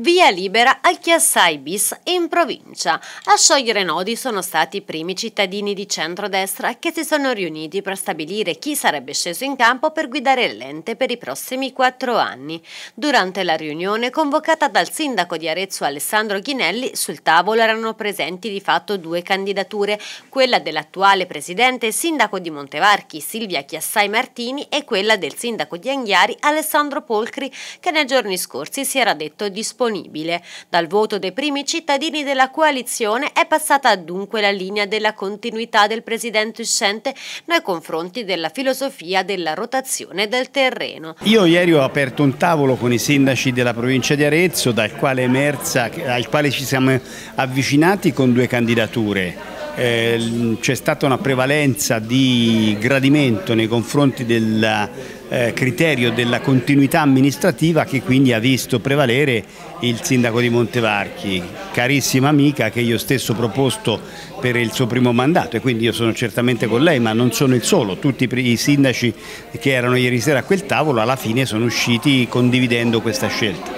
Via libera al Chiassai bis in provincia. A sciogliere nodi sono stati i primi cittadini di centrodestra che si sono riuniti per stabilire chi sarebbe sceso in campo per guidare l'ente per i prossimi quattro anni. Durante la riunione convocata dal sindaco di Arezzo Alessandro Ghinelli sul tavolo erano presenti di fatto due candidature, quella dell'attuale presidente e sindaco di Montevarchi Silvia Chiassai Martini e quella del sindaco di Anghiari Alessandro Polcri che nei giorni scorsi si era detto disponibile disponibile. Dal voto dei primi cittadini della coalizione è passata dunque la linea della continuità del presidente uscente nei confronti della filosofia della rotazione del terreno. Io ieri ho aperto un tavolo con i sindaci della provincia di Arezzo dal quale, emersa, al quale ci siamo avvicinati con due candidature eh, c'è stata una prevalenza di gradimento nei confronti della eh, criterio della continuità amministrativa che quindi ha visto prevalere il sindaco di Montevarchi, carissima amica che io stesso ho proposto per il suo primo mandato e quindi io sono certamente con lei, ma non sono il solo, tutti i sindaci che erano ieri sera a quel tavolo alla fine sono usciti condividendo questa scelta.